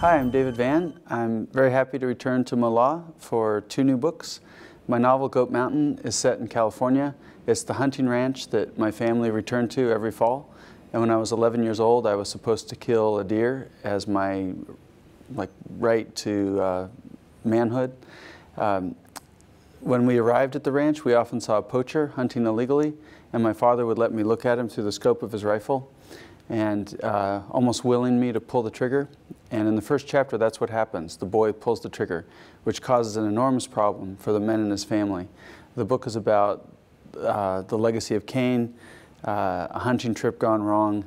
Hi, I'm David Van. I'm very happy to return to Mala for two new books. My novel Goat Mountain is set in California. It's the hunting ranch that my family returned to every fall. And when I was 11 years old, I was supposed to kill a deer as my like right to uh, manhood. Um, when we arrived at the ranch, we often saw a poacher hunting illegally, and my father would let me look at him through the scope of his rifle and uh, almost willing me to pull the trigger. And in the first chapter, that's what happens. The boy pulls the trigger, which causes an enormous problem for the men in his family. The book is about uh, the legacy of Cain, uh, a hunting trip gone wrong.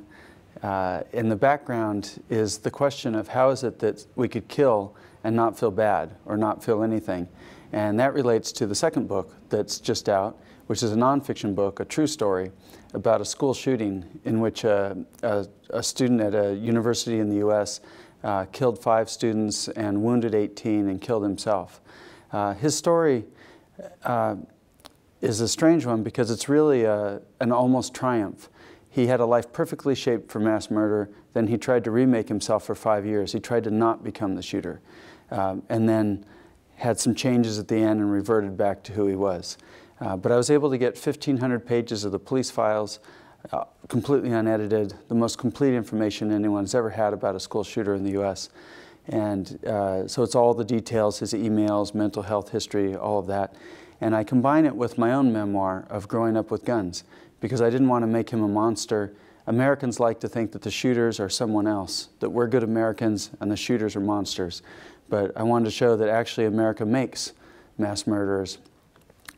Uh, in the background is the question of how is it that we could kill and not feel bad or not feel anything. And that relates to the second book that's just out, which is a nonfiction book, a true story about a school shooting in which a, a, a student at a university in the U.S. Uh, killed five students and wounded 18 and killed himself. Uh, his story uh, is a strange one because it's really a, an almost triumph. He had a life perfectly shaped for mass murder, then he tried to remake himself for five years. He tried to not become the shooter. Uh, and then had some changes at the end and reverted back to who he was. Uh, but I was able to get 1,500 pages of the police files, uh, completely unedited, the most complete information anyone's ever had about a school shooter in the U.S. And uh, so it's all the details, his emails, mental health history, all of that. And I combine it with my own memoir of growing up with guns because I didn't want to make him a monster Americans like to think that the shooters are someone else, that we're good Americans and the shooters are monsters. But I wanted to show that actually America makes mass murderers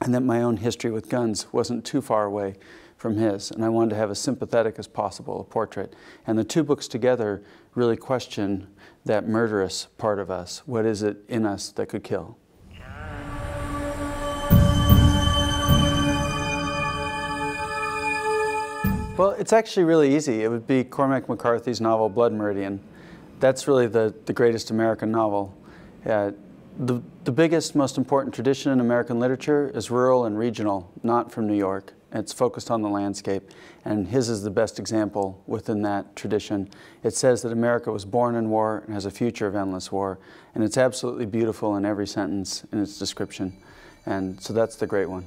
and that my own history with guns wasn't too far away from his. And I wanted to have as sympathetic as possible a portrait. And the two books together really question that murderous part of us. What is it in us that could kill? Well, it's actually really easy. It would be Cormac McCarthy's novel Blood Meridian. That's really the, the greatest American novel. Uh, the, the biggest, most important tradition in American literature is rural and regional, not from New York. It's focused on the landscape, and his is the best example within that tradition. It says that America was born in war and has a future of endless war, and it's absolutely beautiful in every sentence in its description. And so that's the great one.